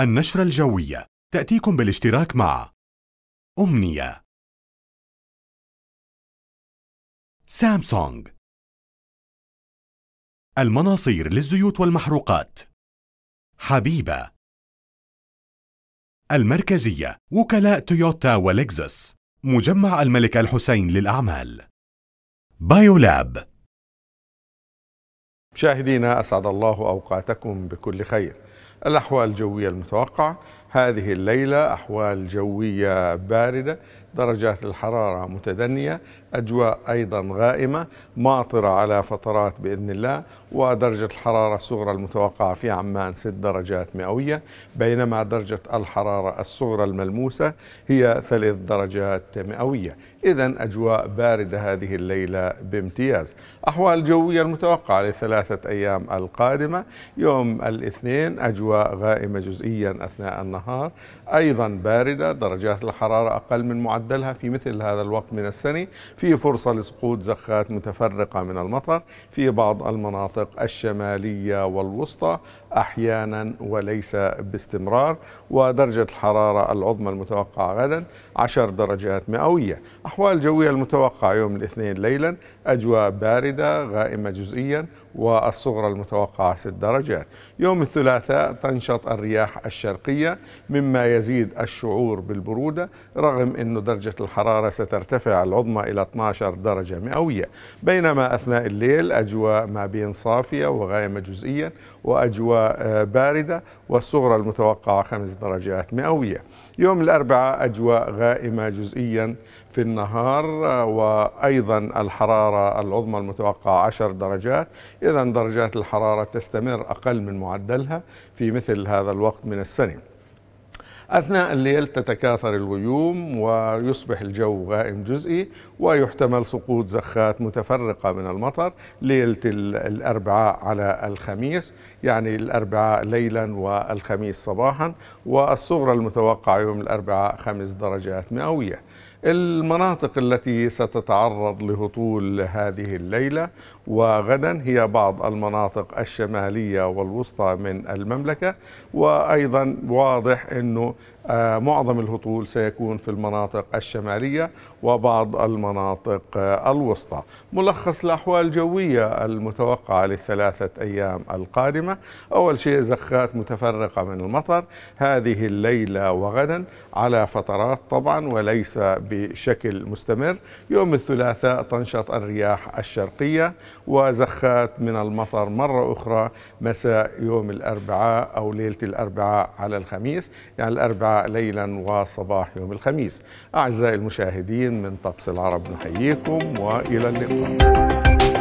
النشرة الجوية تأتيكم بالاشتراك مع أمنية سامسونج المناصير للزيوت والمحروقات حبيبة المركزية وكلاء تويوتا ولكزس مجمع الملك الحسين للأعمال بايولاب مشاهدينا أسعد الله أوقاتكم بكل خير الأحوال الجوية المتوقعة هذه الليلة أحوال جوية باردة درجات الحرارة متدنية أجواء أيضا غائمة ماطرة على فترات بإذن الله ودرجة الحرارة الصغرى المتوقعة في عمان 6 درجات مئوية بينما درجة الحرارة الصغرى الملموسة هي 3 درجات مئوية إذا أجواء باردة هذه الليلة بامتياز أحوال الجوية المتوقعة لثلاثة أيام القادمة يوم الاثنين أجواء غائمة جزئيا أثناء النهار أيضا باردة درجات الحرارة أقل من معدل معدلها في مثل هذا الوقت من السنة في فرصة لسقوط زخات متفرقة من المطر في بعض المناطق الشمالية والوسطى أحيانا وليس باستمرار ودرجة الحرارة العظمى المتوقعة غدا 10 درجات مئوية أحوال جوية المتوقعة يوم الاثنين ليلا أجواء باردة غائمة جزئيا والصغرى المتوقعة 6 درجات يوم الثلاثاء تنشط الرياح الشرقية مما يزيد الشعور بالبرودة رغم أن درجة الحرارة سترتفع العظمى إلى 12 درجة مئوية بينما أثناء الليل أجواء ما بين صافية وغائمة جزئيا وأجواء وباردة والصغرى المتوقعة خمس درجات مئوية يوم الأربعاء أجواء غائمة جزئيا في النهار وأيضا الحرارة العظمى المتوقعة عشر درجات إذا درجات الحرارة تستمر أقل من معدلها في مثل هذا الوقت من السنة أثناء الليل تتكاثر الغيوم ويصبح الجو غائم جزئي ويحتمل سقوط زخات متفرقة من المطر ليلة الأربعاء على الخميس يعني الأربعاء ليلا والخميس صباحا والصغرى المتوقعة يوم الأربعاء خمس درجات مئوية المناطق التي ستتعرض لهطول هذه الليلة وغدا هي بعض المناطق الشمالية والوسطى من المملكة وأيضا واضح أنه آه، معظم الهطول سيكون في المناطق الشمالية وبعض المناطق آه، الوسطى ملخص الأحوال الجوية المتوقعة للثلاثة أيام القادمة أول شيء زخات متفرقة من المطر هذه الليلة وغدا على فترات طبعا وليس بشكل مستمر يوم الثلاثاء تنشط الرياح الشرقية وزخات من المطر مرة أخرى مساء يوم الأربعاء أو ليلة الأربعاء على الخميس يعني الأربعاء ليلا وصباح يوم الخميس أعزائي المشاهدين من طقس العرب نحييكم وإلى اللقاء